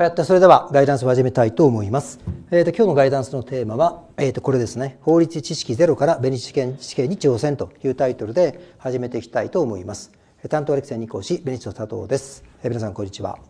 はい、それではガイダンスを始めたいと思います。えっと、今日のガイダンスのテーマは、えっと、これですね。法律知識ゼロから理士試験試験に挑戦というタイトルで始めていきたいと思います。担当はクチャ2講師、ベニ士の佐藤です。え皆さん、こんにちは。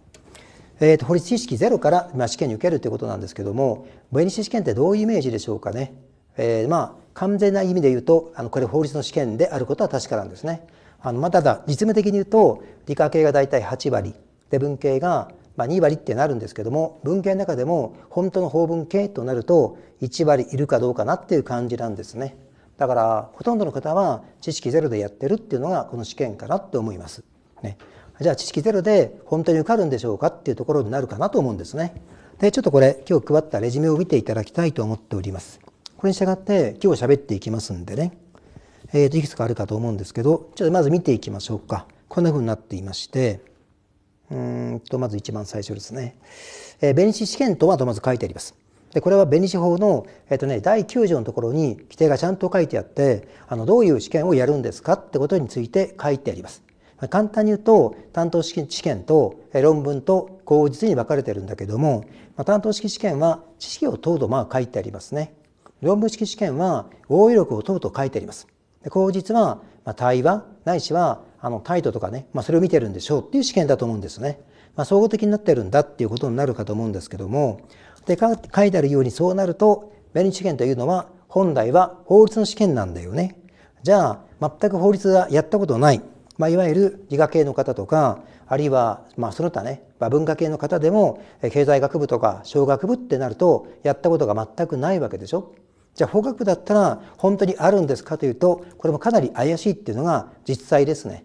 えっ、と、法律知識ゼロから、まあ、試験に受けるということなんですけども、ベニ士試験ってどういうイメージでしょうかね。えー、まあ、完全な意味で言うと、あの、これ法律の試験であることは確かなんですね。あの、まあ、ただ、実務的に言うと、理科系が大体8割、で、文系がまあ、2割ってなるんですけども文献の中でも本当の法文系となると1割いるかどうかなっていう感じなんですねだからほとんどの方は知識ゼロでやってるっていうのがこの試験かなって思います、ね、じゃあ知識ゼロで本当に受かるんでしょうかっていうところになるかなと思うんですねでちょっとこれ今日配ったレジュメを見ていただきたいと思っておりますこれに従って今日喋っていきますんでねえー、といくつかあるかと思うんですけどちょっとまず見ていきましょうかこんな風になっていましてうんとまず一番最初ですね、えー、弁理士試験とはとまず書いてあります。でこれは弁理士法の、えーとね、第9条のところに規定がちゃんと書いてあってあのどういう試験をやるんですかってことについて書いてあります。簡単に言うと担当試験と論文と口実に分かれてるんだけども、まあ、担当式試験は知識を問うとまあ書いてありますね。論文式試験は応用力を問うと書いてあります。口実は、まあ、対話ないしはあの態度とかね、まあ、それを見てるんでしょうっていう試験だと思うんですね。まあ、総合的になってるんだっていうことになるかと思うんですけどもで書いてあるようにそうなると命日試験というのは本来は法律の試験なんだよね。じゃあ全く法律がやったことない、まあ、いわゆる理科系の方とかあるいはまその他ね、ま文化系の方でも経済学部とか小学部ってなるとやったことが全くないわけでしょ。じゃあ法学部だったら本当にあるんですかというとこれもかなり怪しいっていうのが実際ですね。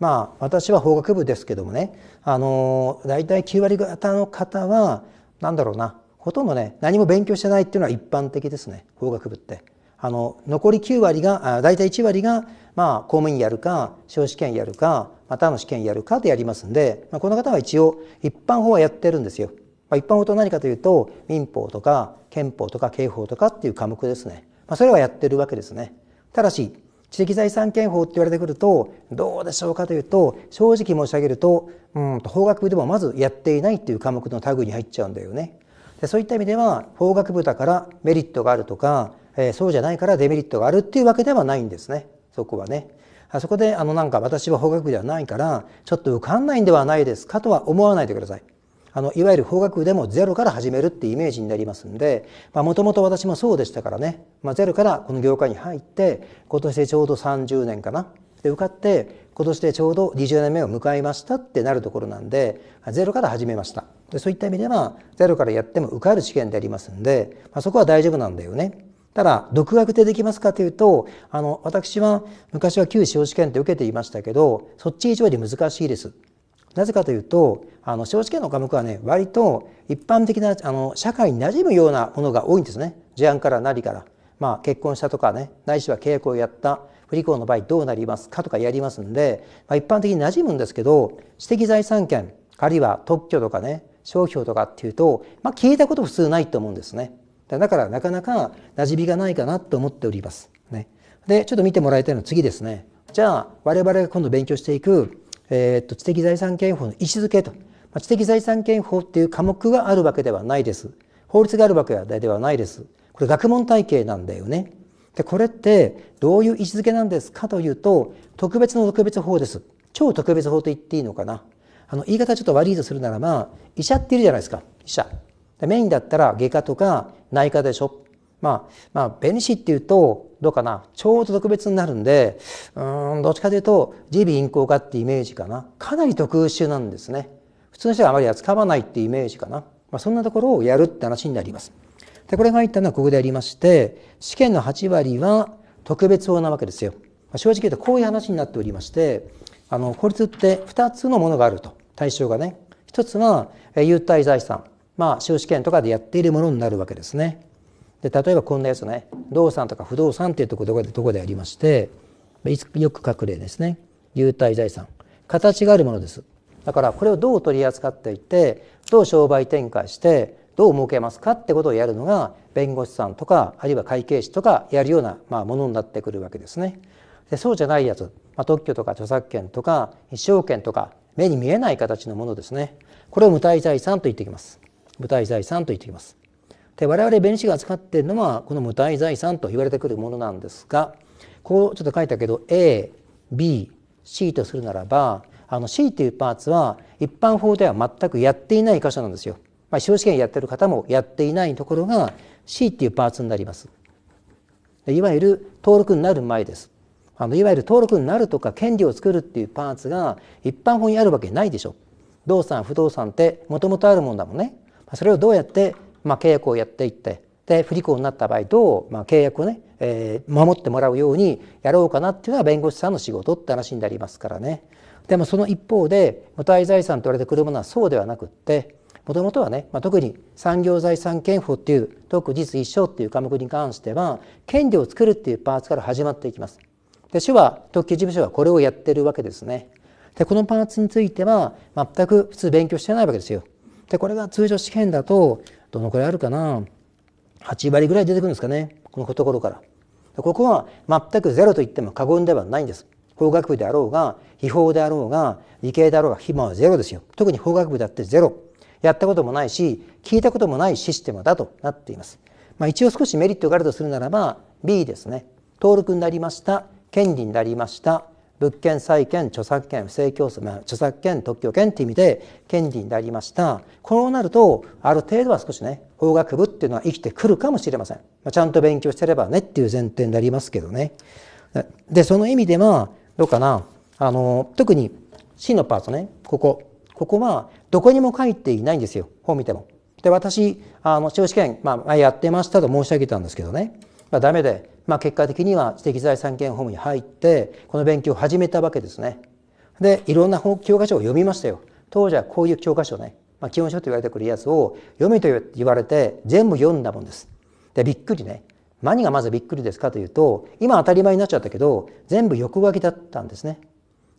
まあ私は法学部ですけどもねあの大体9割方の方は何だろうなほとんどね何も勉強してないっていうのは一般的ですね法学部って。あの残り9割が大体1割が、まあ、公務員やるか司法試験やるかまたの試験やるかでやりますんで、まあ、この方は一応一般法はやってるんですよ。まあ、一般法と何かというと民法とか憲法とか刑法とかっていう科目ですね。まあ、それはやってるわけですね。ただし知的財産権法って言われてくるとどうでしょうかというと正直申し上げるとうんと法学部でもまずやっていないっていう科目の類に入っちゃうんだよね。でそういった意味では法学部だからメリットがあるとか、えー、そうじゃないからデメリットがあるっていうわけではないんですねそこはね。あそこであのなんか私は法学部ではないからちょっと受かんないんではないですかとは思わないでください。あのいわゆる法学でもゼロから始めるっていうイメージになりますんでもともと私もそうでしたからね、まあ、ゼロからこの業界に入って今年でちょうど30年かなで受かって今年でちょうど20年目を迎えましたってなるところなんでゼロから始めましたでそういった意味ではゼロからやっても受かる試験でありますんで、まあ、そこは大丈夫なんだよね。ただ独学でできますかというとあの私は昔は旧司法試験って受けていましたけどそっち以上に難しいです。なぜかというとあの司法試験の科目はね割と一般的なあの社会に馴染むようなものが多いんですね事案からなりから、まあ、結婚したとかねないしは契約をやった不履行の場合どうなりますかとかやりますんで、まあ、一般的に馴染むんですけど知的財産権あるいは特許とかね商標とかっていうと、まあ、聞いたこと普通ないと思うんですねだからなかなか馴染みがないかなと思っております、ね、でちょっと見てもらいたいのは次ですねじゃあ我々が今度勉強していくえー、っと知的財産権法の位置づけと、まあ、知的財産権法っていう科目があるわけではないです。法律があるわけではないです。これ学問体系なんだよね。でこれってどういう位置づけなんですかというと特別の特別法です。超特別法と言っていいのかな。あの言い方ちょっと悪いとするならば医者っているじゃないですか医者。メインだったら外科とか内科でしょまあ、まあ、弁士っていうと、どうかな、ちょうど特別になるんで、うん、どっちかというと、自備咽行家ってイメージかな。かなり特殊なんですね。普通の人はあまり扱わないってイメージかな。まあ、そんなところをやるって話になります。で、これが言ったのはここでありまして、試験の8割は特別法なわけですよ。まあ、正直言うとこういう話になっておりまして、あの、法律って2つのものがあると。対象がね。1つは、優待財産。まあ、司法試験とかでやっているものになるわけですね。で例えばこんなやつね動産とか不動産っていうところでとこでありましてよく書く例ですね優待財産形があるものですだからこれをどう取り扱っていってどう商売展開してどう儲けますかってことをやるのが弁護士さんとかあるいは会計士とかやるような、まものになってくるわけですね。でそうじゃないやつ、まあ、特許とか著作権とか一生権とか目に見えない形のものですねこれを無体財産と言ってきます無体財産と言ってきますで我々弁士が扱っているのはこの無体財産と言われてくるものなんですがここちょっと書いたけど ABC とするならばあの C というパーツは一般法では全くやっていない箇所なんですよ。まあ、司法試験やってる方もやっていないところが C っていうパーツになります。いわゆる登録になる前です。あのいわゆる登録になるとか権利を作るっていうパーツが一般法にあるわけないでしょ。動産不動産ってもともとあるもんだもんね。それをどうやってまあ、契約をやっていってで不履行になった場合どう、まあ、契約をね、えー、守ってもらうようにやろうかなっていうのは弁護士さんの仕事って話になりますからね。でもその一方で無体財産と言われてくるものはそうではなくってもともとはね、まあ、特に産業財産権法っていう特実一生っていう科目に関しては権利を作るっていうパーツから始まっていきます。で市は特許事務所はこれをやってるわけですね。でこのパーツについては全く普通勉強してないわけですよ。でこれが通常試験だとどのくらいあるかな8割ぐらい出てくるんですかねこのところからここは全くゼロと言っても過言ではないんです法学部であろうが違法であろうが理系であろうが今はゼロですよ特に法学部だってゼロやったこともないし聞いたこともないシステムだとなっています、まあ、一応少しメリットがあるとするならば B ですね登録になりました権利になりました物件債権著作権不正競争、まあ、著作権特許権という意味で権利になりましたこうなるとある程度は少しね法学部っていうのは生きてくるかもしれません、まあ、ちゃんと勉強してればねっていう前提になりますけどねでその意味ではどうかなあの特に C のパートねここここはどこにも書いていないんですよ本見てもで私あの司法試験、まあ、やってましたと申し上げたんですけどね、まあ、ダメでまあ、結果的には知的財産権法務に入ってこの勉強を始めたわけですね。でいろんな教科書を読みましたよ。当時はこういう教科書ね、まあ、基本書と言われてくるやつを読みと言われて全部読んだもんです。でびっくりね何がまずびっくりですかというと今当たり前になっちゃったけど全部横書きだったんですね。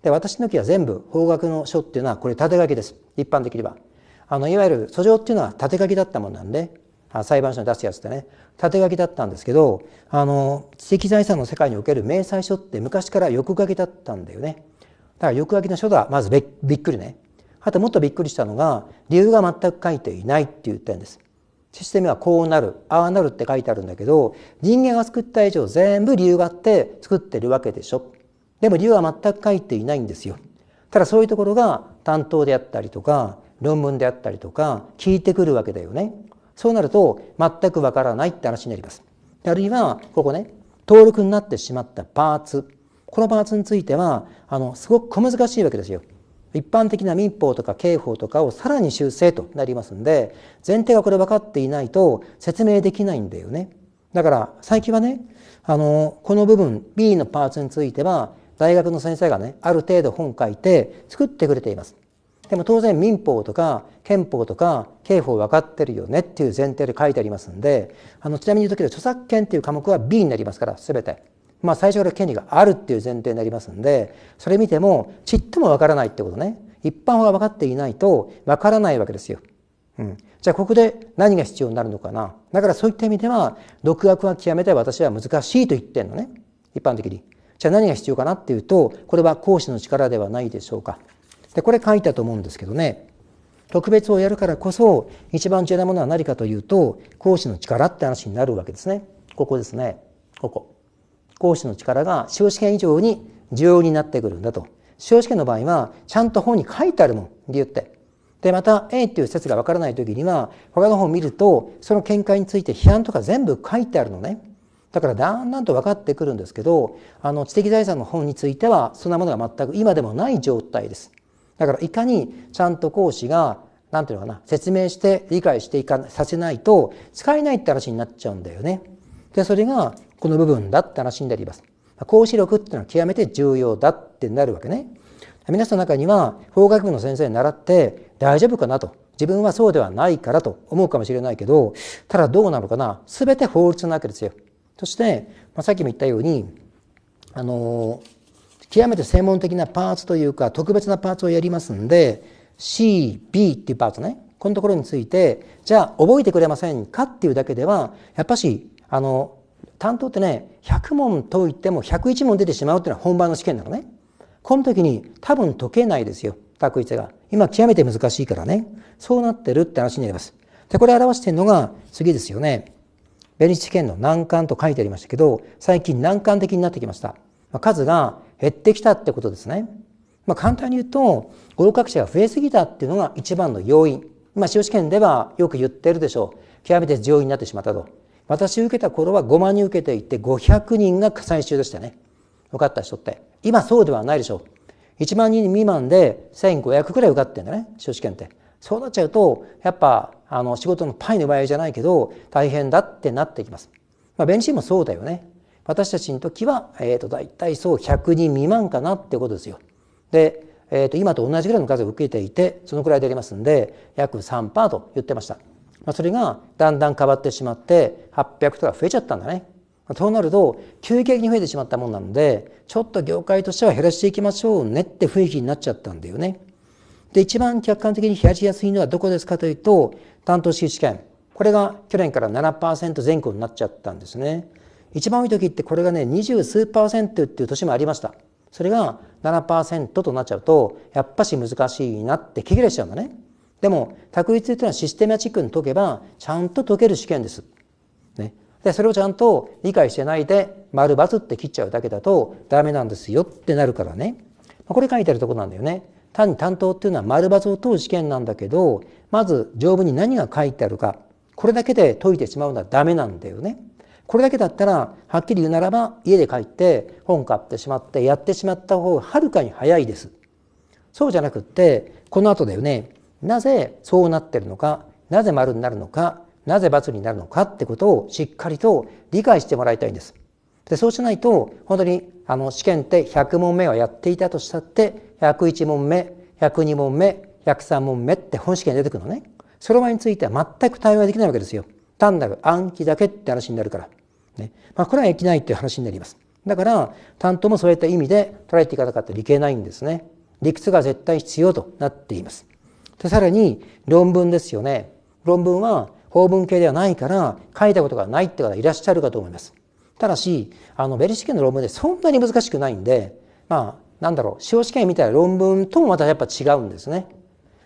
で私の時は全部法学の書っていうのはこれ縦書きです一般的には。あのいわゆる訴状っていうのは縦書きだったもんなんで裁判所に出すやつってね縦書きだったんですけどあの知的財産の世界における明細書って昔から横書きだったんだよねだから横書きの書だまずびっくりねあともっとびっくりしたのが理由が全く書いていないって言ったんですシステムはこうなるああなるって書いてあるんだけど人間が作った以上全部理由があって作ってるわけでしょでも理由は全く書いていないんですよただそういうところが担当であったりとか論文であったりとか聞いてくるわけだよねそうなると全くわからないって話になります。あるいはここね登録になってしまったパーツこのパーツについてはあのすごく小難しいわけですよ。一般的な民法とか刑法とかをさらに修正となりますんで前提がこれ分かっていないと説明できないんだよね。だから最近はねあのこの部分 B のパーツについては大学の先生がねある程度本書いて作ってくれています。でも当然民法とか憲法とか刑法分かってるよねっていう前提で書いてありますんであのちなみに言うとで著作権っていう科目は B になりますから全て。まあ最初から権利があるっていう前提になりますんでそれ見てもちっとも分からないってことね一般法が分かっていないと分からないわけですよ。うん、じゃあここで何が必要になるのかなだからそういった意味では独学は極めて私は難しいと言ってんのね一般的に。じゃあ何が必要かなっていうとこれは講師の力ではないでしょうか。でこれ書いたと思うんですけどね特別をやるからこそ一番重要なものは何かというと講師の力って話になるわけですねここですねここ講師の力が司法試験以上に重要になってくるんだと司法試験の場合はちゃんと本に書いてあるもん理由ってでまた A っていう説がわからない時には他の本を見るとその見解について批判とか全部書いてあるのねだからだんだんと分かってくるんですけどあの知的財産の本についてはそんなものが全く今でもない状態ですだからいかにちゃんと講師が何ていうのかな説明して理解していかさせないと使えないって話になっちゃうんだよね。でそれがこの部分だって話になります。講師力っていうのは極めて重要だってなるわけね。皆さんの中には法学部の先生に習って大丈夫かなと自分はそうではないからと思うかもしれないけどただどうなのかな全て法律なわけですよ。そして、まあ、さっきも言ったようにあのー極めて専門的なパーツというか特別なパーツをやりますんで CB っていうパーツねこのところについてじゃあ覚えてくれませんかっていうだけではやっぱしあの担当ってね100問解いても101問出てしまうっていうのは本番の試験なのねこの時に多分解けないですよ択一が今極めて難しいからねそうなってるって話になりますでこれ表してるのが次ですよねベニシ試験の難関と書いてありましたけど最近難関的になってきました数が減ってきたってことですね。まあ、簡単に言うと、合格者が増えすぎたっていうのが一番の要因。まあ、司法試験ではよく言ってるでしょう。極めて上位になってしまったと。私受けた頃は5万人受けていて500人が最中でしたね。受かった人って。今そうではないでしょう。1万人未満で1500くらい受かってんだね、司法試験って。そうなっちゃうと、やっぱ、あの、仕事のパイの場合じゃないけど、大変だってなってきます。まあ、弁士もそうだよね。私たちの時は、えーと、大体そう100人未満かなってことですよ。で、えーと、今と同じぐらいの数を受けていてそのくらいでありますんで約3%と言ってました。まあ、それがだんだん変わってしまって800とか増えちゃったんだね。そうなると急激に増えてしまったもんなのでちょっと業界としては減らしていきましょうねって雰囲気になっちゃったんだよね。で一番客観的に冷やしやすいのはどこですかというと担当式試験これが去年から7%前後になっちゃったんですね。一番多い時ってこれがね二十数パーセントっていう年もありましたそれが7%となっちゃうとやっぱし難しいなって気切れしちゃうんだねでも択一というのはシステマチックに解けばちゃんと解ける試験です、ね、でそれをちゃんと理解してないで丸×って切っちゃうだけだとダメなんですよってなるからねこれ書いてあるとこなんだよね単に担当っていうのは丸×を問う試験なんだけどまず条文に何が書いてあるかこれだけで解いてしまうのはダメなんだよね。これだけだったらはっきり言うならば家で帰って本買ってしまってやってしまった方がはるかに早いです。そうじゃなくってこの後だよねなぜそうなってるのかなぜ丸になるのかなぜ罰になるのかってことをしっかりと理解してもらいたいんです。でそうしないと本当にあの試験って100問目はやっていたとしたって101問目102問目103問目って本試験に出てくるのね。その場については全く対話できないわけですよ。単なる暗記だけって話になるから。ねまあ、これはできないという話になります。だから担当もそういった意味で捉えていかなかったらいけないんですね。理屈が絶対必要となっています。でさらに論文ですよね。論文は法文系ではないから書いたことがないって方いらっしゃるかと思います。ただし、あの、ベリ試験の論文でそんなに難しくないんで、まあ、なんだろう、司法試験みたいな論文ともまたやっぱ違うんですね。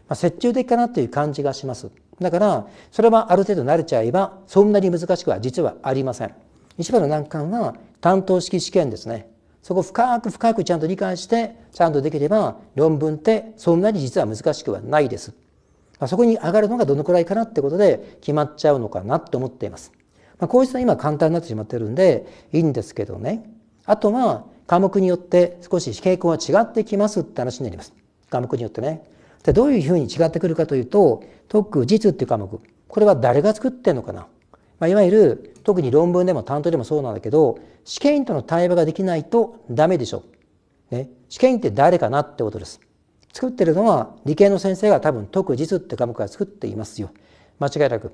まあ、折衷的かなという感じがします。だから、それはある程度慣れちゃえば、そんなに難しくは実はありません。一番の難関は担当式試験ですねそこ深く深くちゃんと理解してちゃんとできれば論文ってそんなに実は難しくはないですそこに上がるのがどのくらいかなってことで決まっちゃうのかなと思っています、まあ、こういうのは今簡単になってしまってるんでいいんですけどねあとは科目によって少し傾向が違ってきますって話になります科目によってねでどういうふうに違ってくるかというと特区実っていう科目これは誰が作ってんのかなまあ、いわゆる特に論文でも担当でもそうなんだけど試験員との対話ができないとダメでしょう。ね、試験員って誰かなってことです。作ってるのは理系の先生が多分特実って科目が作っていますよ。間違いなく。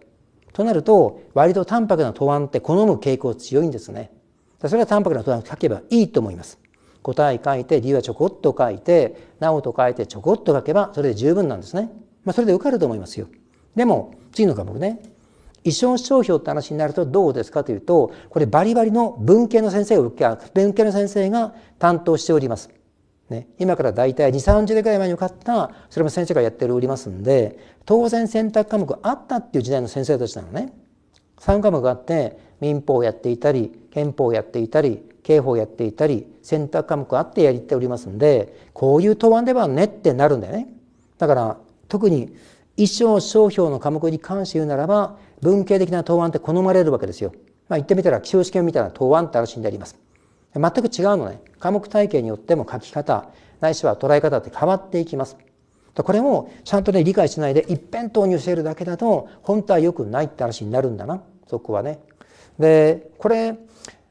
となると割と淡白な答案って好む傾向強いんですね。それは淡白な答案を書けばいいと思います。答え書いて理由はちょこっと書いてなおと書いてちょこっと書けばそれで十分なんですね。まあ、それで受かると思いますよ。でも次の科目ね意匠商標って話になるとどうですかというと、これバリバリの文系の先生が、文系の先生が担当しております。ね、今から大体2、30年くらい前に受かった、それも先生がやっておりますんで、当然選択科目あったっていう時代の先生たちなのね。3科目があって、民法をやっていたり、憲法をやっていたり、刑法をやっていたり、選択科目あってやりておりますんで、こういう答案ではねってなるんだよね。だから、特に、意匠・商標の科目に関して言うならば、文系的な答案って好まれるわけですよ。まあ、言ってみたら、気象試験みたいな答案って話になります。全く違うのね。科目体系によっても書き方、ないしは捉え方って変わっていきます。これもちゃんとね、理解しないで一辺投入してるだけだと、本当は良くないって話になるんだな。そこはね。で、これ、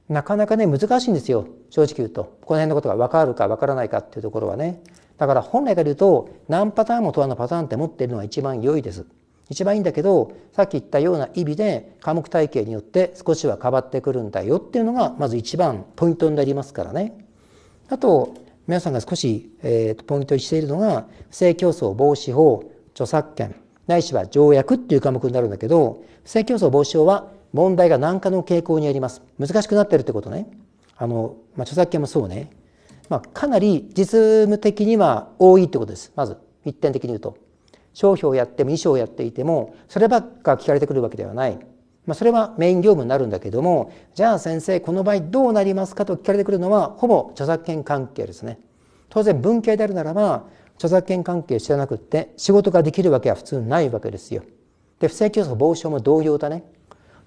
なかなかね、難しいんですよ。正直言うと。この辺のことが分かるか分からないかっていうところはね。だから本来から言うと、何パターンも問わぬパターンって持っているのが一番良いです。一番いいんだけどさっき言ったような意味で科目体系によって少しは変わってくるんだよっていうのがまず一番ポイントになりますからね。あと皆さんが少し、えー、ポイントにしているのが不正競争防止法著作権ないしは条約っていう科目になるんだけど不正競争防止法は問題が難化の傾向にあります難しくなってるってことねあの、まあ、著作権もそうね、まあ、かなり実務的には多いってことですまず一点的に言うと。商標をやっても衣装をやっていてもそればっか聞かれてくるわけではない、まあ、それはメイン業務になるんだけどもじゃあ先生この場合どうなりますかと聞かれてくるのはほぼ著作権関係ですね当然文系であるならば著作権関係知らなくって仕事ができるわけは普通ないわけですよで不正競争防止法も同様だね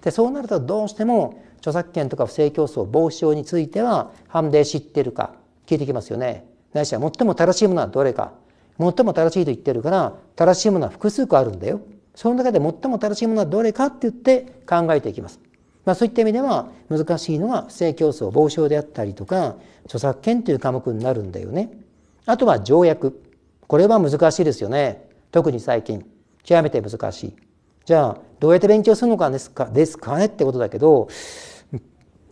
でそうなるとどうしても著作権とか不正競争防止法については判例知ってるか聞いてきますよねないしは最も正しいものはどれか最も正しいと言ってるから正しいものは複数個あるんだよその中で最も正しいものはどれかって言って考えていきます、まあ、そういった意味では難しいのが不正競争防止であったりとか著作権という科目になるんだよねあとは条約これは難しいですよね特に最近極めて難しいじゃあどうやって勉強するのかですかですかねってことだけど、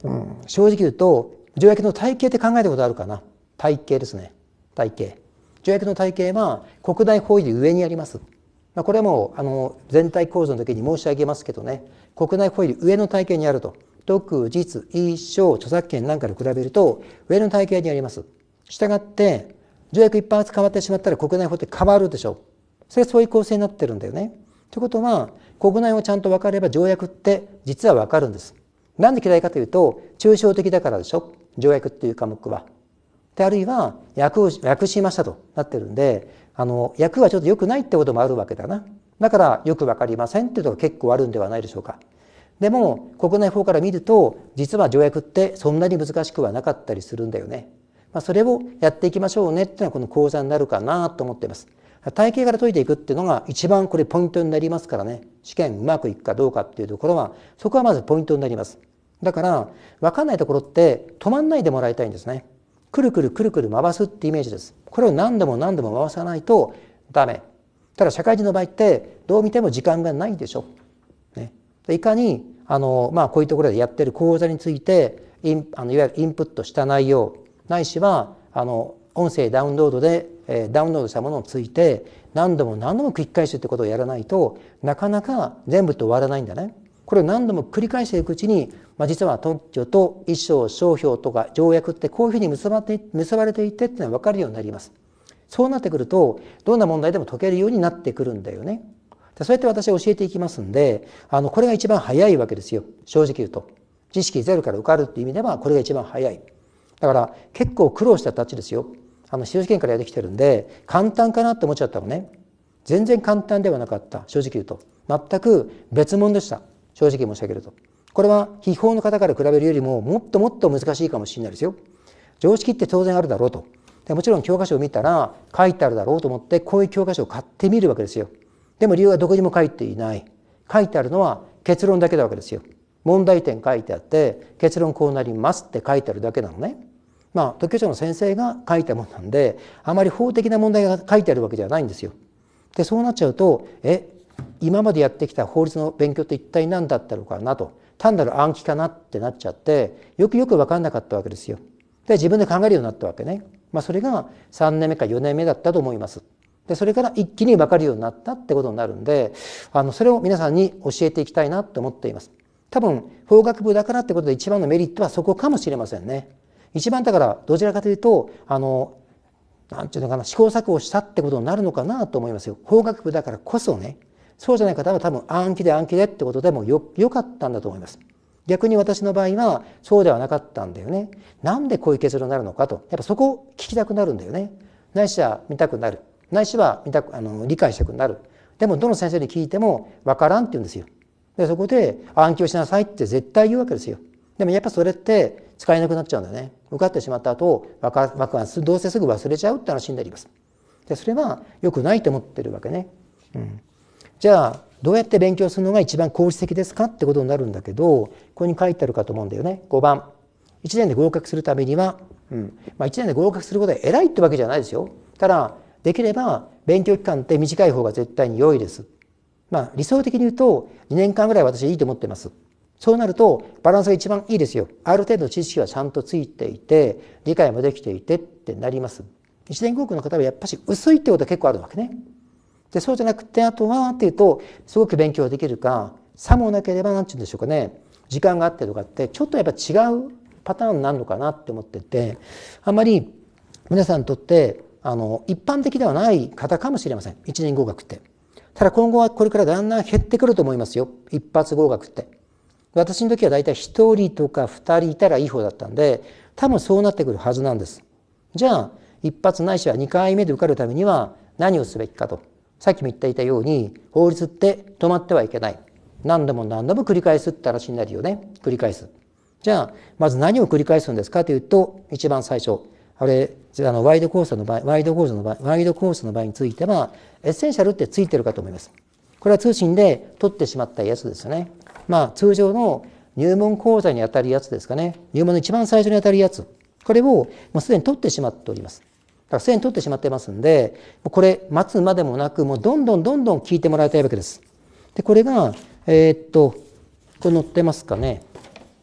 うん、正直言うと条約の体系って考えたことあるかな体系ですね体系条約の体系は国内法より上にあります。まあ、これもあの全体構造の時に申し上げますけどね国内法より上の体系にあると特実一生、著作権なんかに比べると上の体系にあります。したがって条約一般扱変わってしまったら国内法って変わるでしょう。それそういう構成になってるんだよね。ということは国内をちゃんと分かれば条約って実は分かるんです。なんで嫌いかというと抽象的だからでしょ条約っていう科目は。であるいは訳訳しましたとなってるんであの訳はちょっと良くないってこともあるわけだなだからよく分かりませんっていうのが結構あるんではないでしょうか。でも国内法から見ると実は条約ってそんなに難しくはなかったりするんだよね。まあ、それをやっていきましょうねっていうのはこの講座になるかなと思っています。体系から解いていくっていうのが一番これポイントになりますからね試験うまくいくかどうかっていうところはそこはまずポイントになります。だから分かんないところって止まんないでもらいたいんですね。くるくるくるくる回すってイメージですこれを何度も何度も回さないとダメただ社会人の場合ってどう見ても時間がないでしょ、ね、でいかにあの、まあ、こういうところでやってる講座についてインあのいわゆるインプットした内容ないしはあの音声ダウンロードで、えー、ダウンロードしたものについて何度も何度も繰り返してってことをやらないとなかなか全部と終わらないんだね。これを何度も繰り返していくうちにまあ、実は特許と衣装商標とか条約ってこういうふうに結ばて結ばれていてっていうのは分かるようになります。そうなってくるとどんな問題でも解けるようになってくるんだよね。そうやって私教えていきますんであのこれが一番早いわけですよ正直言うと。知識ゼロから受かるっていう意味ではこれが一番早い。だから結構苦労したたちですよ。あの司法試験からやってきてるんで簡単かなって思っちゃったのね。全然簡単ではなかった正直言うと。全く別物でした正直申し上げると。これは秘宝の方から比べるよりももっともっと難しいかもしれないですよ。常識って当然あるだろうと。でもちろん教科書を見たら書いてあるだろうと思ってこういう教科書を買ってみるわけですよ。でも理由はどこにも書いていない。書いてあるのは結論だけなわけですよ。問題点書いてあって結論こうなりますって書いてあるだけなのね。まあ特許庁の先生が書いたもんなんであまり法的な問題が書いてあるわけじゃないんですよ。でそうなっちゃうとえ今までやってきた法律の勉強って一体何だったのかなと単なる暗記かなってなっちゃってよくよく分かんなかったわけですよ。で自分で考えるようになったわけね。まあ、それが3年目か4年目だったと思います。でそれから一気に分かるようになったってことになるんであのそれを皆さんに教えていきたいなと思っています。多分法学部だからってことで一番のメリットはそこかもしれませんね。一番だからどちらかというとあの何て言うのかな試行錯誤したってことになるのかなと思いますよ。法学部だからこそね。そうじゃない方は多分暗記で暗記でってことでもよ、よかったんだと思います。逆に私の場合はそうではなかったんだよね。なんでこういう結論になるのかと。やっぱそこを聞きたくなるんだよね。ないしは見たくなる。ないしは見たくあの理解したくなる。でもどの先生に聞いてもわからんって言うんですよ。でそこで暗記をしなさいって絶対言うわけですよ。でもやっぱそれって使えなくなっちゃうんだよね。受かってしまった後、わかわかどうせすぐ忘れちゃうって話になります。でそれは良くないと思ってるわけね。うんじゃあどうやって勉強するのが一番効率的ですかってことになるんだけどここに書いてあるかと思うんだよね5番1年で合格するためには、うんまあ、1年で合格することは偉いってわけじゃないですよただできれば勉強期間って短い方が絶対に良いですまあ理想的に言うと2年間ぐらい私いいと思ってますそうなるとバランスが一番いいですよある程度知識はちゃんとついていて理解もできていてってなります1年合格の方はやっぱし薄いってことは結構あるわけねでそうじゃなくてあとはっていうとすごく勉強できるかさもなければ何て言うんでしょうかね時間があってとかってちょっとやっぱ違うパターンになるのかなって思っててあまり皆さんにとってあの一般的ではない方かもしれません1年合格って。ただ今後はこれからだんだん減ってくると思いますよ一発合格って。私の時はだいたい1人とか2人いたらいい方だったんで多分そうなってくるはずなんです。じゃあ一発ないしは2回目で受かるためには何をすべきかとさっきも言っていたように法律って止まってはいけない何度も何度も繰り返すって話になるよね繰り返すじゃあまず何を繰り返すんですかというと一番最初あれあのワイドコースの場合ワイドコースの場合ワイドコースの場合についてはエッセンシャルってついてるかと思いますこれは通信で取ってしまったやつですよねまあ通常の入門講座にあたるやつですかね入門の一番最初にあたるやつこれをもうすでに取ってしまっておりますからすでに取ってしまってますんで、これ待つまでもなく、もうどんどんどんどん聞いてもらいたいわけです。で、これが、えー、っと、これ載ってますかね。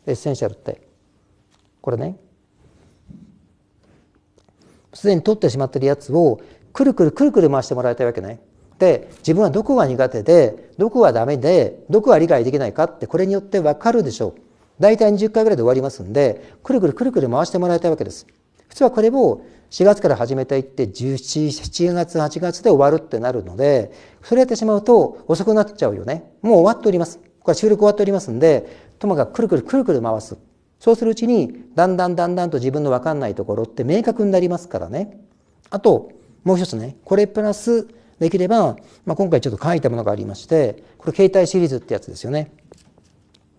エッセンシャルって。これね。すでに取ってしまってるやつを、くるくるくるくる回してもらいたいわけね。で、自分はどこが苦手で、どこがダメで、どこが理解できないかって、これによってわかるでしょう。大体20回ぐらいで終わりますんで、くるくるくるくる回してもらいたいわけです。普通はこれを4月から始めていって17、7月、8月で終わるってなるので、それやってしまうと遅くなっちゃうよね。もう終わっております。これ収録終わっておりますんで、トマがくるくるくるくる回す。そうするうちに、だんだんだんだんと自分のわかんないところって明確になりますからね。あと、もう一つね、これプラスできれば、まあ、今回ちょっと書いたものがありまして、これ携帯シリーズってやつですよね。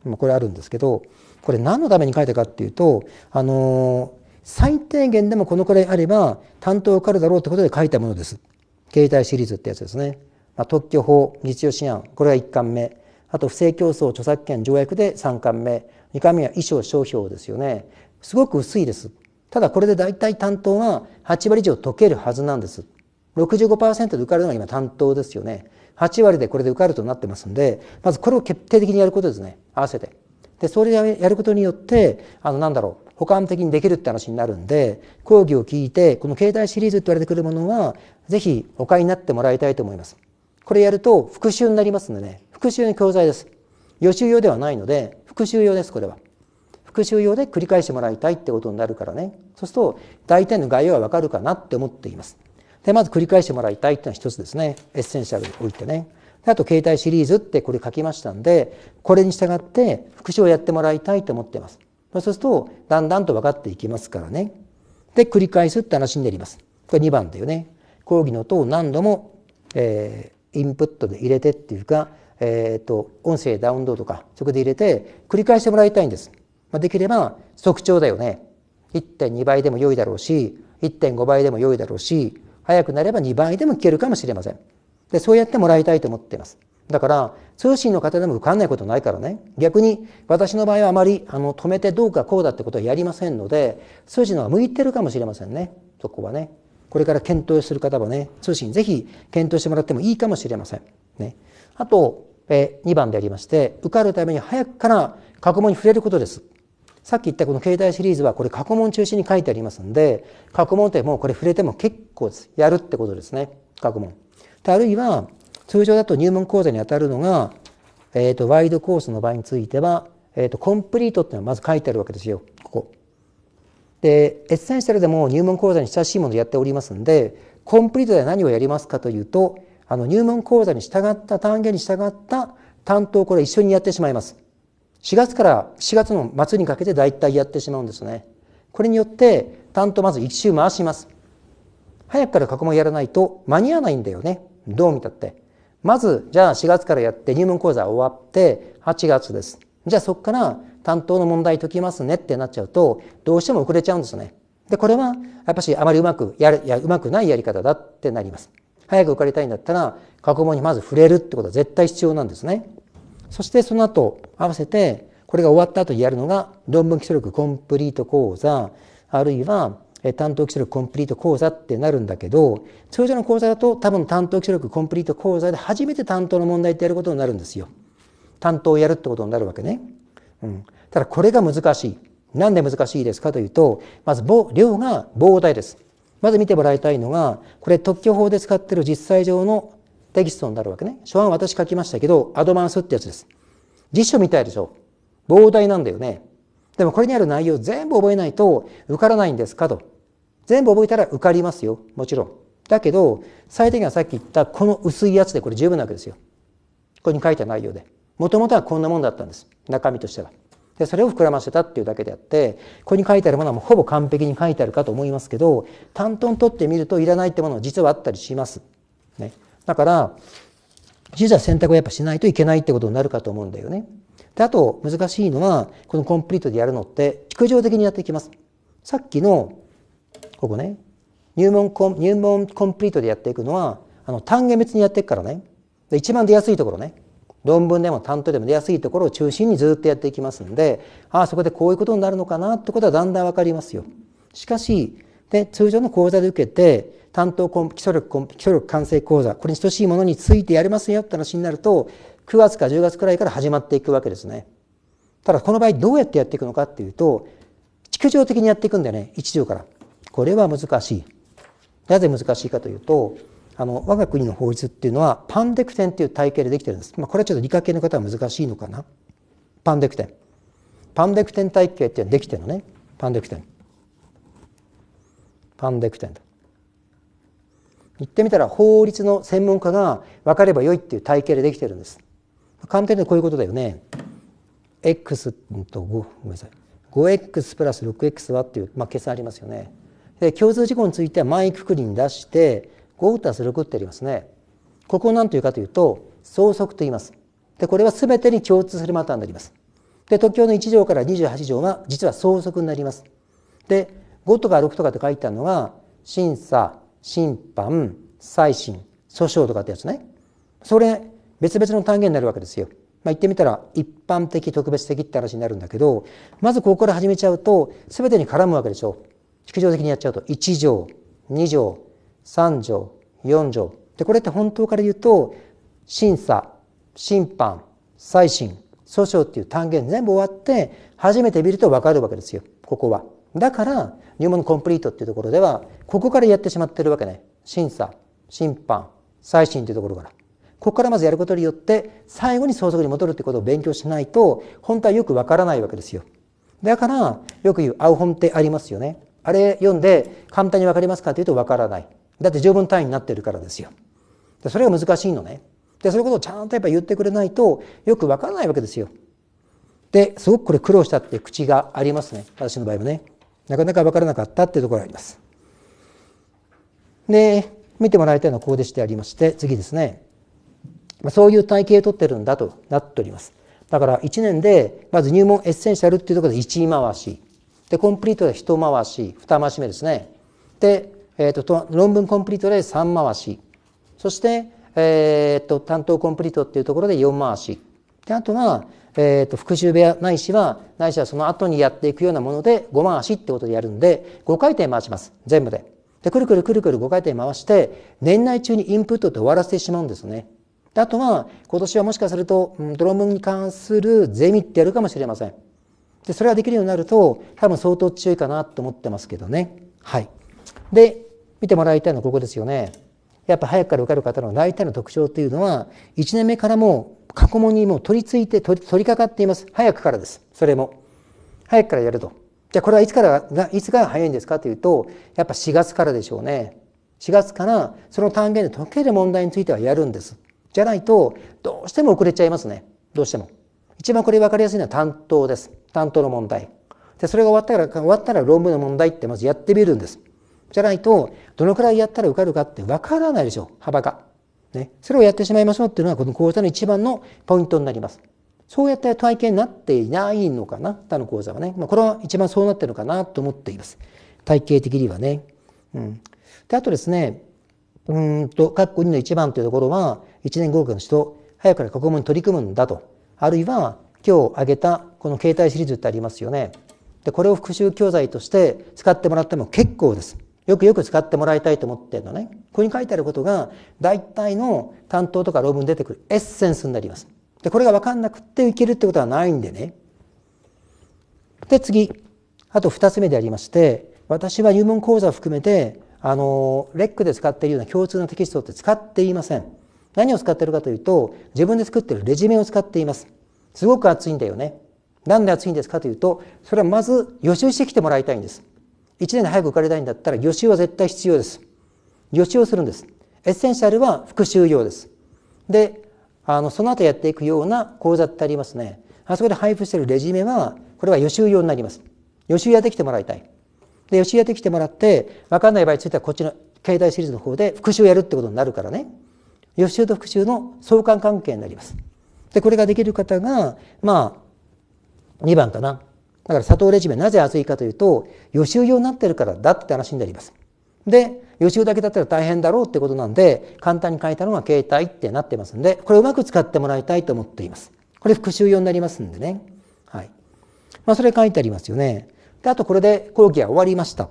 まあ、これあるんですけど、これ何のために書いたかっていうと、あの最低限でもこのくらいあれば担当受かるだろうということで書いたものです。携帯シリーズってやつですね。まあ、特許法、日用試案、これが1巻目。あと不正競争著作権条約で3巻目。2巻目は衣装商標ですよね。すごく薄いです。ただこれで大体担当は8割以上解けるはずなんです。65%で受かるのが今担当ですよね。8割でこれで受かるとなってますんで、まずこれを決定的にやることですね。合わせて。で、それをやることによって、あの、なんだろう、補完的にできるって話になるんで講義を聞いてこの携帯シリーズって言われてくるものは是非お買いになってもらいたいと思います。これやると復習になりますんでね復習の教材です。予習用ではないので復習用ですこれは。復習用で繰り返してもらいたいってことになるからねそうすると大体の概要はわかるかなって思っています。でまず繰り返してもらいたいっていうのは一つですねエッセンシャルにおいてね。あと携帯シリーズってこれ書きましたんでこれに従って復習をやってもらいたいと思っています。そうするとだんだんと分かっていきますからね。で繰り返すって話になります。これ2番だよね。講義の音を何度も、えー、インプットで入れてっていうか、えーと、音声ダウンロードとかそこで入れて繰り返してもらいたいんです。まあ、できれば速聴だよね。1.2倍でも良いだろうし1.5倍でも良いだろうし早くなれば2倍でも聞けるかもしれません。でそうやってもらいたいと思っています。だから通信の方でも受かんないことないからね逆に私の場合はあまりあの止めてどうかこうだってことはやりませんので通信の方が向いてるかもしれませんねそこはねこれから検討する方はね通信ぜひ検討してもらってもいいかもしれません。ね、あとえ2番でありまして受かるために早くから過去問に触れることです。さっき言ったこの携帯シリーズはこれ過去問中心に書いてありますんで過去問ってもうこれ触れても結構ですやるってことですね過去問。であるいは通常だと入門講座に当たるのが、えーと、ワイドコースの場合については、えーと、コンプリートっていうのはまず書いてあるわけですよここ。でエッセンシャルでも入門講座に親しいものをやっておりますんでコンプリートでは何をやりますかというとあの入門講座に従った単元に従った担当これ一緒にやってしまいます。4月から4月の末にかけて大体やってしまうんですね。これによって担当まず1周回します。早くから過去問やらないと間に合わないんだよね。どう見たって。まず、じゃあ4月からやって入門講座終わって8月です。じゃあそこから担当の問題解きますねってなっちゃうと、どうしても遅れちゃうんですね。で、これは、やっぱしあまりうまくやる、や、うまくないやり方だってなります。早く受かりたいんだったら、過去問にまず触れるってことは絶対必要なんですね。そしてその後、合わせて、これが終わった後にやるのが、論文基礎力コンプリート講座、あるいは、担当基礎力コンプリート講座ってなるんだけど通常の講座だと多分担当基礎力コンプリート講座で初めて担当の問題ってやることになるんですよ。担当をやるってことになるわけね。うん、ただこれが難しい。なんで難しいですかというとまず量が膨大です。まず見てもらいたいのがこれ特許法で使ってる実際上のテキストになるわけね。初版私書きましたけどアドバンスってやつです。辞書みたいでしょ。膨大なんだよね。でもこれにある内容全部覚えないと受からないんですかと。全部覚えたら受かりますよ。もちろん。だけど、最適にはさっき言ったこの薄いやつでこれ十分なわけですよ。ここに書いた内容で。もともとはこんなもんだったんです。中身としては。で、それを膨らませたっていうだけであって、ここに書いてあるものはもうほぼ完璧に書いてあるかと思いますけど、担当に取ってみるといらないってものが実はあったりします。ね。だから、実は選択をやっぱしないといけないってことになるかと思うんだよね。で、あと難しいのは、このコンプリートでやるのって、逐上的にやっていきます。さっきのここね入門コン入門コンプリートでやっていくのはあの単元別にやっていくからね一番出やすいところね論文でも担当でも出やすいところを中心にずっとやっていきますんでああそこでこういうことになるのかなってことはだんだんわかりますよ。しかしで通常の講座で受けて担当基礎力基礎力完成講座これに等しいものについてやりますよって話になると9月か10月くらいから始まっていくわけですね。ただこの場合どうやってやっていくのかっていうと地球上的にやっていくんだよね1条から。これは難しい。なぜ難しいかというと、あの我が国の法律っていうのはパンデクテンっていう体系でできてるんです。まあ、これはちょっと理科系の方は難しいのかな。パンデクテン。パンデクテン体系っていうのはできてるのね。パンデクテン。パンデクテンと。言ってみたら法律の専門家が分かればよいっていう体系でできてるんです。簡単にこういうことだよね。x と5、ごめんなさい。5x プラス 6x はっていう、まあ、計算ありますよね。で共通事項については前くくりに出して5打す6ってありますね。ここを何というかというと相則と言います。でこれは全てに共通するマターになります。で特許の1条から28条が実は相則になります。で5とか6とかって書いてあるのが審査審判再審訴訟とかってやつね。それ別々の単元になるわけですよ。まあ、言ってみたら一般的特別的って話になるんだけどまずここから始めちゃうと全てに絡むわけでしょう。球上的にやっちゃうと1条2条3条4条でこれって本当から言うと審査審判再審訴訟っていう単元全部終わって初めて見ると分かるわけですよここはだから入門のコンプリートっていうところではここからやってしまってるわけね審査審判再審というところからここからまずやることによって最後に相続に戻るってことを勉強しないと本当はよくわからないわけですよだからよく言う青本ってありますよねあれ読んで簡単に分かりますかというと分からないだって条文単位になってるからですよでそれが難しいのねでそういうことをちゃんとやっぱ言ってくれないとよく分からないわけですよですごくこれ苦労したって口がありますね私の場合もねなかなか分からなかったっていうところがありますで見てもらいたいのはこうでしてありまして次ですねそういう体系を取ってるんだとなっておりますだから1年でまず入門エッセンシャルっていうところで1回しでコンプリートで一回し二回し目ですねで、えーと、と論文コンプリートで三回しそして、えーと、担当コンプリートっていうところで四回しであとは、えーと、復習部屋ないしはないしはその後にやっていくようなもので5回しってことでやるんで5回転回します全部で。でくるくるくるくる5回転回して年内中にインプットって終わらせてしまうんですね。であとは今年はもしかすると、うん、論文に関するゼミってやるかもしれません。でそれができるようになると多分相当強いかなと思ってますけどね。はい、で見てもらいたいのはここですよね。やっぱ早くから受かる方の大体の特徴というのは1年目からもう過去問にもう取り付いて取り取り掛かっています早くからですそれも早くからやるとじゃあこれはいつからいつが早いんですかというとやっぱ4月からでしょうね4月からその単元で解ける問題についてはやるんですじゃないとどうしても遅れちゃいますねどうしても一番これ分かりやすいのは担当です。担当の問題。で、それが終わったら、終わったら論文の問題ってまずやってみるんです。じゃないと、どのくらいやったら受かるかって分からないでしょう、幅が。ね。それをやってしまいましょうっていうのが、この講座の一番のポイントになります。そうやって体験になっていないのかな、他の講座はね。まあ、これは一番そうなってるのかなと思っています。体系的にはね。うん。で、あとですね、うんと、括弧2の1番というところは、1年合格の人、早くから国語に取り組むんだと。あるいは今日挙げたこの携帯シリーズってありますよね。でこれを復習教材として使ってもらっても結構です。よくよく使ってもらいたいと思ってるのね。ここに書いてあることが大体の担当とか論文出てくるエッセンスになります。でこれが分かんなくっていけるってことはないんでね。で次あと2つ目でありまして私は入門講座を含めてあのレックで使っているような共通のテキストって使っていません。何を使ってるかというと、自分で作ってるレジュメを使っています。すごく熱いんだよね。なんで熱いんですかというと、それはまず予習してきてもらいたいんです。1年で早く受かりたいんだったら予習は絶対必要です。予習をするんです。エッセンシャルは復習用です。で、あの、その後やっていくような講座ってありますね。あそこで配布しているレジュメは、これは予習用になります。予習やってきてもらいたい。で、予習やってきてもらって、わかんない場合についてはこっちの携帯シリーズの方で復習をやるってことになるからね。予習と復習の相関関係になります。で、これができる方が、まあ、2番かな。だから砂糖レジメなぜ熱いかというと、予習用になってるからだって話になります。で、予習だけだったら大変だろうってことなんで、簡単に書いたのが携帯ってなってますんで、これをうまく使ってもらいたいと思っています。これ復習用になりますんでね。はい。まあ、それ書いてありますよね。で、あとこれで講義は終わりました。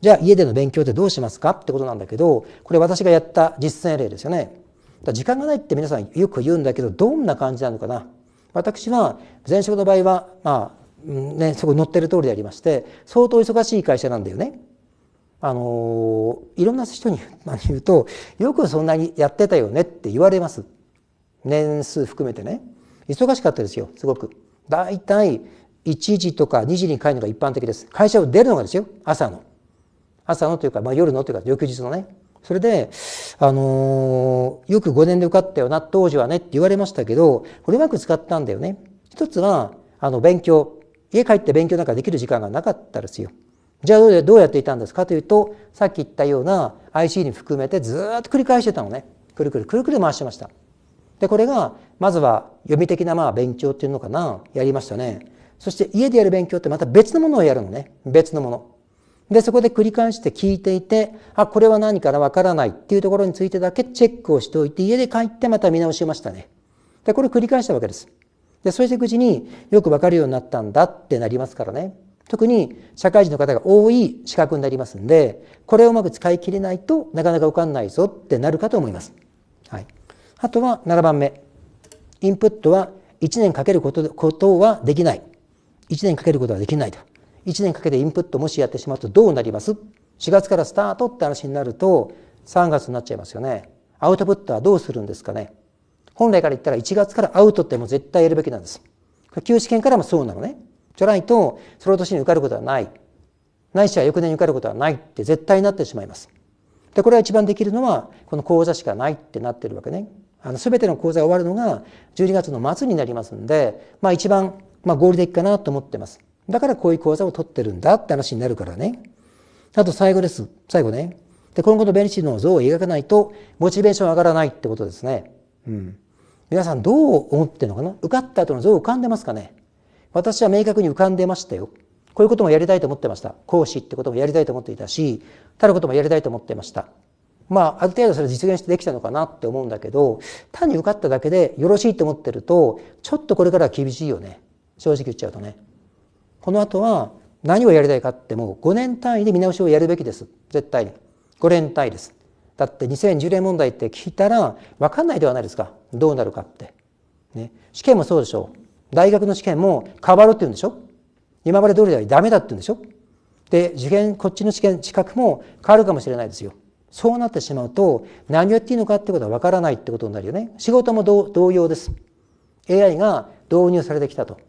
じゃあ家での勉強ってどうしますかってことなんだけど、これ私がやった実践例ですよね。だ時間がないって皆さんよく言うんだけどどんな感じなのかな私は前職の場合はまあね、そこ載ってる通りでありまして相当忙しい会社なんだよね。あのいろんな人に 言うとよくそんなにやってたよねって言われます年数含めてね忙しかったですよすごく大体、1時とか2時に帰るのが一般的です会社を出るのがですよ朝の朝のというか、まあ、夜のというか翌日のねそれで、あのー、よく5年で受かったよな、当時はねって言われましたけど、これうまく使ったんだよね。一つは、あの、勉強。家帰って勉強なんかできる時間がなかったですよ。じゃあどうやっていたんですかというと、さっき言ったような IC に含めてずっと繰り返してたのね。くるくるくるくる回してました。で、これが、まずは読み的なまあ勉強っていうのかな、やりましたね。そして家でやる勉強ってまた別のものをやるのね。別のもの。で、そこで繰り返して聞いていて、あ、これは何からわからないっていうところについてだけチェックをしておいて、家で帰ってまた見直しましたね。で、これ繰り返したわけです。で、そうしていくうちによくわかるようになったんだってなりますからね。特に社会人の方が多い資格になりますんで、これをうまく使い切れないとなかなかわかんないぞってなるかと思います。はい。あとは7番目。インプットは1年かけることことはできない。1年かけることはできないと。1年かけてインプットもしやってしまうとどうなります ?4 月からスタートって話になると3月になっちゃいますよね。アウトプットはどうするんですかね。本来から言ったら1月からアウトってもう絶対やるべきなんです。旧試験からもそうなのね。じゃないとその年に受かることはない。ないしは翌年に受かることはないって絶対になってしまいます。で、これは一番できるのはこの講座しかないってなってるわけね。あの全ての講座が終わるのが12月の末になりますんで、まあ一番、まあ、合理的かなと思ってます。だからこういう講座を取ってるんだって話になるからね。あと最後です。最後ね。で、今後のベニチの像を描かないと、モチベーション上がらないってことですね。うん。皆さんどう思ってるのかな受かった後の像浮かんでますかね私は明確に浮かんでましたよ。こういうこともやりたいと思ってました。講師ってこともやりたいと思っていたし、たることもやりたいと思ってました。まあ、ある程度それ実現してできたのかなって思うんだけど、単に受かっただけでよろしいと思ってると、ちょっとこれからは厳しいよね。正直言っちゃうとね。この後は何をやりたいかってもう5年単位で見直しをやるべきです絶対に5年単位ですだって2010年問題って聞いたら分かんないではないですかどうなるかって、ね、試験もそうでしょう大学の試験も変わるって言うんでしょ今まで通りではダメだって言うんでしょで受験こっちの試験資格も変わるかもしれないですよそうなってしまうと何をやっていいのかってことは分からないってことになるよね仕事も同様です AI が導入されてきたと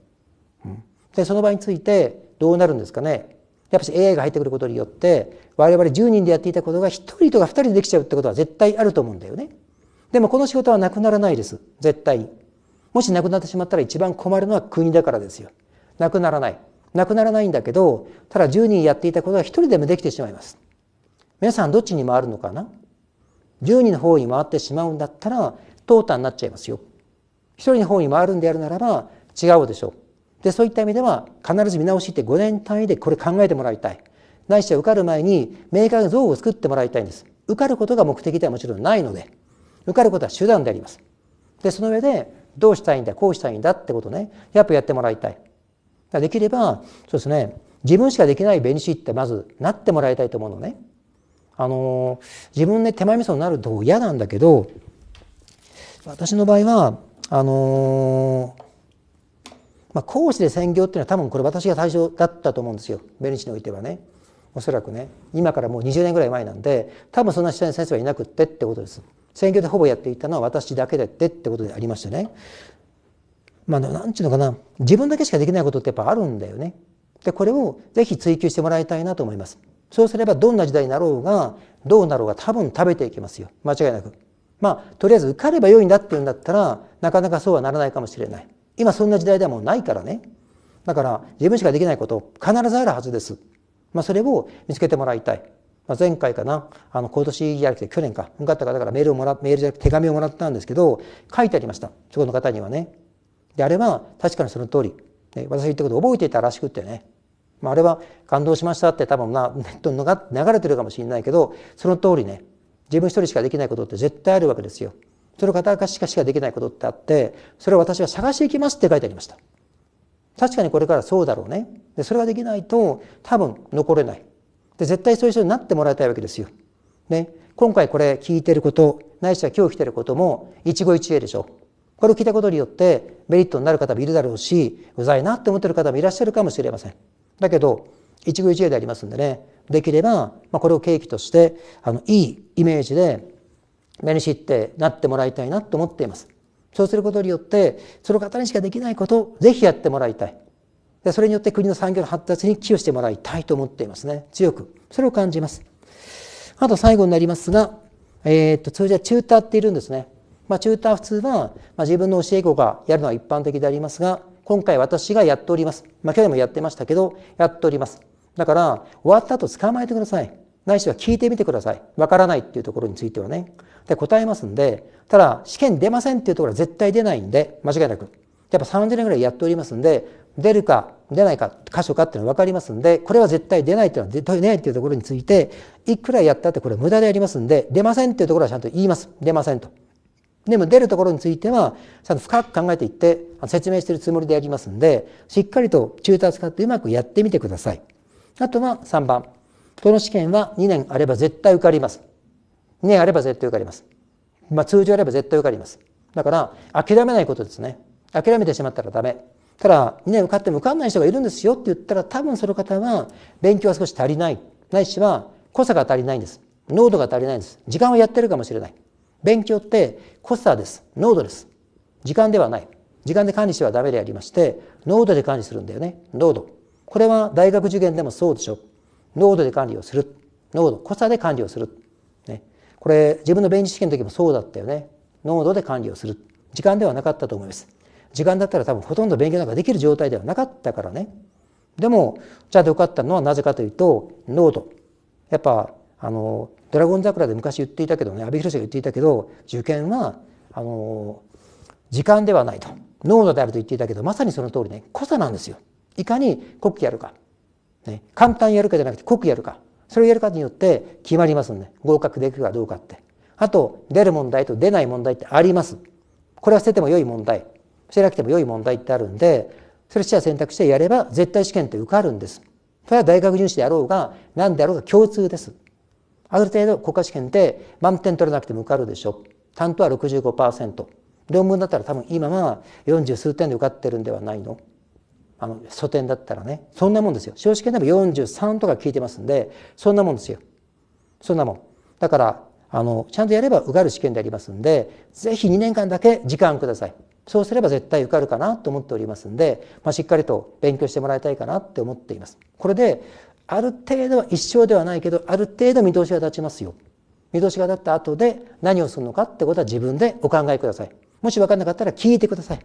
でその場合についてどうなるんですかねやっぱし AI が入ってくることによって我々10人でやっていたことが1人とか2人でできちゃうってことは絶対あると思うんだよね。でもこの仕事はなくならないです絶対に。もしなくなってしまったら一番困るのは国だからですよ。なくならない。なくならないんだけどただ10人やっていたことが1人でもできてしまいます。皆さんどっちに回るのかな ?10 人の方に回ってしまうんだったら淘汰になっちゃいますよ。1人の方に回るんであるならば違うでしょう。でそういった意味では必ず見直しって5年単位でこれ考えてもらいたいないしは受かる前に明確な像を作ってもらいたいんです受かることが目的ではもちろんないので受かることは手段でありますでその上でどうしたいんだこうしたいんだってことねやっぱやってもらいたいできればそうですね自分しかできないベニシってまずなってもらいたいと思うのねあの自分で手前味噌になると嫌なんだけど私の場合はあのまあ、講師で専業っていうのは多分これ私が最初だったと思うんですよベニチにおいてはねおそらくね今からもう20年ぐらい前なんで多分そんな下に先生はいなくってってことです専業でほぼやっていたのは私だけでってってことでありましてねまあ何てゅうのかな自分だけしかできないことってやっぱあるんだよねでこれをぜひ追求してもらいたいなと思いますそうすればどんな時代になろうがどうなろうが多分食べていきますよ間違いなくまあとりあえず受かれば良いんだっていうんだったらなかなかそうはならないかもしれない今そんな時代ではもうないからね。だから自分しかできないこと必ずあるはずです。まあ、それを見つけてもらいたい。まあ、前回かな、あの今年じゃなくて去年か、向かった方からメールをもら、メールじゃなくて手紙をもらったんですけど、書いてありました。そこの方にはね。で、あれは確かにその通り、私言ったことを覚えていたらしくてね。まあ、あれは感動しましたって多分な、ネットに流れてるかもしれないけど、その通りね、自分一人しかできないことって絶対あるわけですよ。それ方語しかしかできないことってあってそれを私は探していきますって書いてありました確かにこれからそうだろうねでそれができないと多分残れないで絶対そういう人になってもらいたいわけですよ、ね、今回これ聞いてることないしは今日来てることも一期一会でしょこれを聞いたことによってメリットになる方もいるだろうしうざいなって思ってる方もいらっしゃるかもしれませんだけど一期一会でありますんでねできれば、まあ、これを契機としてあのいいイメージで目に知ってなってもらいたいなと思っていますそうすることによってその方にしかできないことをぜひやってもらいたいでそれによって国の産業の発達に寄与してもらいたいと思っていますね強くそれを感じますあと最後になりますが、えー、っと通常はチューターっているんですね、まあ、チューター普通は、まあ、自分の教え子がやるのは一般的でありますが今回私がやっております、まあ、去年もやってましたけどやっておりますだから終わった後捕まえてくださいないしは聞いてみてください。わからないっていうところについてはね。で、答えますんで、ただ、試験出ませんっていうところは絶対出ないんで、間違いなく。やっぱ30年ぐらいやっておりますんで、出るか出ないか、箇所かっていうのは分かりますんで、これは絶対出ないっていうのは絶対ないっていうところについて、いくらやったってこれ無駄でありますんで、出ませんっていうところはちゃんと言います。出ませんと。でも出るところについては、ちゃんと深く考えていって、説明してるつもりでやりますんで、しっかりとチューター使ってうまくやってみてください。あとは3番。この試験は2年あれば絶対受かります。2年あれば絶対受かります。まあ、通常あれば絶対受かります。だから諦めないことですね。諦めてしまったらダメ。ただ2年受かっても受かんない人がいるんですよって言ったら多分その方は勉強は少し足りない。ないしは濃さが足りないんです。濃度が足りないんです。時間をやってるかもしれない。勉強って濃さです。濃度です。時間ではない。時間で管理してはダメでありまして、濃度で管理するんだよね。濃度。これは大学受験でもそうでしょう。濃度で管理をする濃度濃さで管理をする、ね、これ自分の便利試験の時もそうだったよね濃度で管理をする時間ではなかったと思います時間だったら多分ほとんど勉強なんかできる状態ではなかったからねでもじゃあ良かったのはなぜかというと濃度やっぱあのドラゴン桜で昔言っていたけどね阿部寛が言っていたけど受験はあの時間ではないと濃度であると言っていたけどまさにその通りね濃さなんですよいかに濃くやるかね、簡単やるかじゃなくて濃くやるかそれをやるかによって決まりますんで合格できるかどうかってあと出る問題と出ない問題ってありますこれは捨てても良い問題捨てなくても良い問題ってあるんでそれ試者選択してやれば絶対試験って受かるんですそれは大学入試であろうが何であろうが共通ですある程度国家試験って満点取れなくても受かるでしょ担当は65%論文だったら多分今は40数点で受かってるんではないのあの書店だったらねそんなもんですよ少子験でも43とか聞いてますんでそんなもんですよそんなもんだからあのちゃんとやれば受かる試験でありますんでぜひ2年間だけ時間くださいそうすれば絶対受かるかなと思っておりますんで、まあ、しっかりと勉強してもらいたいかなって思っていますこれである程度は一生ではないけどある程度見通しが立ちますよ見通しが立った後で何をするのかってことは自分でお考えくださいもし分かんなかったら聞いてください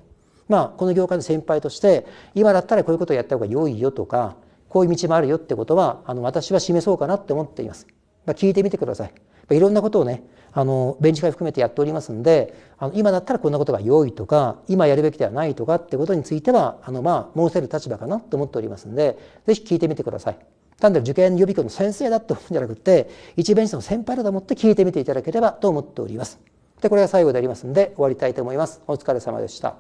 まあ、この業界の先輩として今だったらこういうことをやった方が良いよとかこういう道もあるよってことはあの私は示そうかなって思っています。まあ、聞いてみてください。いろんなことをねあのベンチ会含めてやっておりますんであの今だったらこんなことが良いとか今やるべきではないとかってことについてはあの、まあ、申せる立場かなと思っておりますんでぜひ聞いてみてください。単なる受験予備校の先生だと思うんじゃなくて一ベンチの先輩だと思って聞いてみていただければと思っております。でこれが最後でありますんで終わりたいと思います。お疲れ様でした。